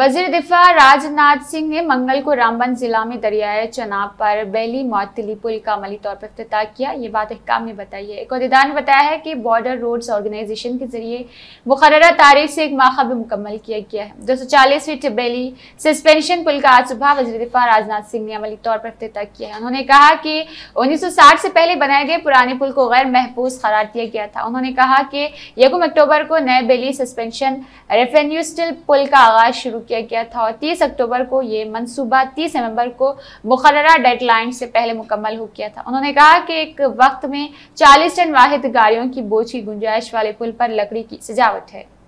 वजीर दिफा राजनाथ सिंह ने मंगल को रामबन जिला में दरियाए चनाब पर बेली मौतली पुल का अमली तौर पर अफ्ताह किया ये बात अहकाम ने बताई है एक अहदेदार ने बताया है कि बॉर्डर रोड्स ऑर्गेनाइजेशन के जरिए मुकर तारीख से एक माखा भी मुकम्मल किया गया है दो सौ चालीस फीट बेली सस्पेंशन पुल का आज सुबह वजी दिफा राजनाथ सिंह ने अमली तौर पर अफ्त किया है उन्होंने कहा कि उन्नीस सौ साठ से पहले बनाए गए पुराने पुल को गैर महफूज करार दिया गया था उन्होंने कहा कि यकुम अक्टूबर को नए बेली सस्पेंशन रेफेन्यूस्टल पुल का आगाज शुरू किया गया था और 30 अक्टूबर को ये मनसूबा 30 नवंबर को मुकर्रा डेडलाइन से पहले मुकम्मल हो गया था उन्होंने कहा कि एक वक्त में 40 टन वाहिद गाड़ियों की बोझ की गुंजाइश वाले पुल पर लकड़ी की सजावट है